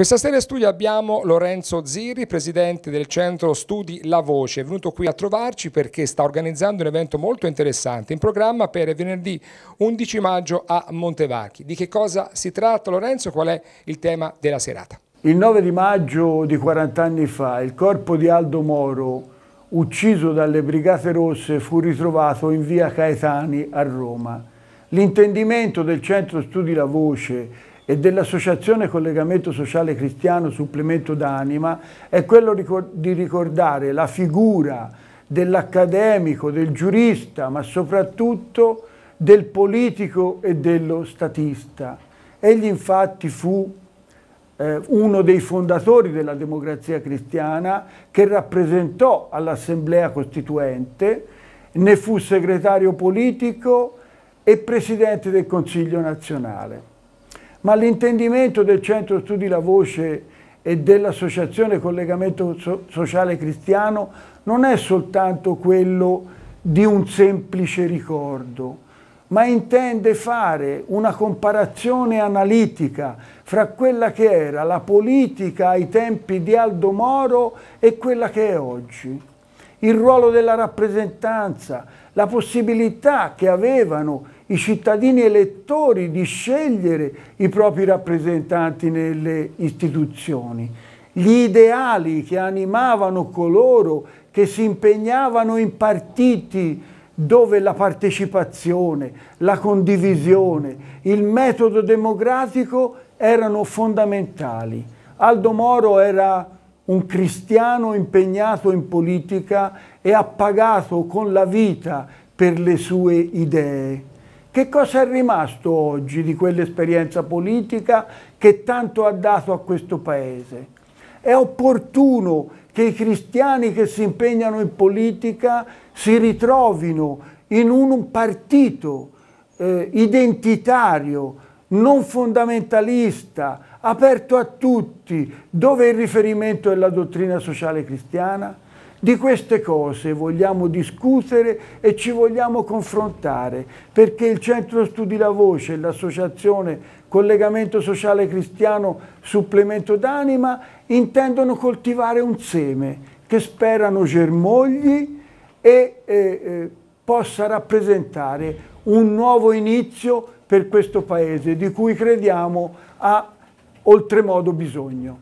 Questa sera in studio abbiamo Lorenzo Ziri, presidente del centro Studi La Voce, è venuto qui a trovarci perché sta organizzando un evento molto interessante in programma per venerdì 11 maggio a Montevacchi. Di che cosa si tratta Lorenzo? Qual è il tema della serata? Il 9 di maggio di 40 anni fa il corpo di Aldo Moro, ucciso dalle Brigate Rosse, fu ritrovato in via Caetani a Roma. L'intendimento del centro Studi La Voce e dell'Associazione Collegamento Sociale Cristiano Supplemento d'Anima è quello di ricordare la figura dell'accademico, del giurista, ma soprattutto del politico e dello statista. Egli infatti fu eh, uno dei fondatori della democrazia cristiana che rappresentò all'Assemblea Costituente, ne fu segretario politico e presidente del Consiglio nazionale ma l'intendimento del Centro Studi La Voce e dell'Associazione Collegamento so Sociale Cristiano non è soltanto quello di un semplice ricordo, ma intende fare una comparazione analitica fra quella che era la politica ai tempi di Aldo Moro e quella che è oggi. Il ruolo della rappresentanza, la possibilità che avevano i cittadini elettori di scegliere i propri rappresentanti nelle istituzioni. Gli ideali che animavano coloro che si impegnavano in partiti dove la partecipazione, la condivisione, il metodo democratico erano fondamentali. Aldo Moro era un cristiano impegnato in politica e ha pagato con la vita per le sue idee. Che cosa è rimasto oggi di quell'esperienza politica che tanto ha dato a questo Paese? È opportuno che i cristiani che si impegnano in politica si ritrovino in un partito eh, identitario, non fondamentalista, aperto a tutti, dove il riferimento è la dottrina sociale cristiana? Di queste cose vogliamo discutere e ci vogliamo confrontare perché il Centro Studi La Voce e l'Associazione Collegamento Sociale Cristiano Supplemento d'Anima intendono coltivare un seme che sperano germogli e eh, possa rappresentare un nuovo inizio per questo Paese di cui crediamo ha oltremodo bisogno.